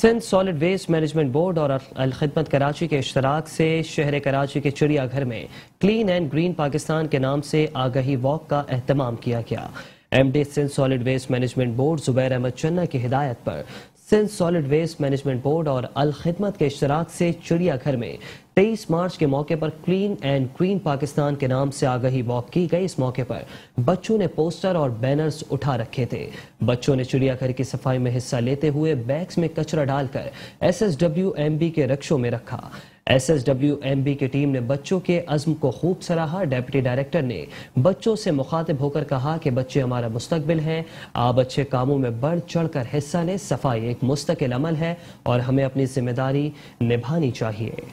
Sindh solid waste management board और अलखदमत कराची के अश्तराक से शहर कराची के चिड़ियाघर में क्लीन एंड ग्रीन पाकिस्तान के नाम से आगही वॉक का अहतमाम किया गया M D Sindh solid waste management board Zubair Ahmed Channa की हिदायत पर Sindh solid waste management board और अल खिदमत के इश्तराक से चिड़ियाघर में 23 मार्च के मौके पर क्लीन एंड क्वीन पाकिस्तान के नाम से आगही वॉक की गई इस मौके पर बच्चों ने पोस्टर और बैनर्स उठा रखे थे बच्चों ने चिड़ियाघर की सफाई में हिस्सा लेते हुए बैग्स में कचरा डालकर एसएसडब्ल्यूएमबी के रक्षों में रखा एसएसडब्ल्यूएमबी की टीम ने बच्चों के अज़म को खूब सराहा डेप्टी डायरेक्टर ने बच्चों से मुखातिब होकर कहा कि बच्चे हमारा मुस्तबिल हैं आप अच्छे कामों में बढ़ चढ़ कर हिस्सा लें सफाई एक मुस्तकिल अमल है और हमें अपनी जिम्मेदारी निभानी चाहिए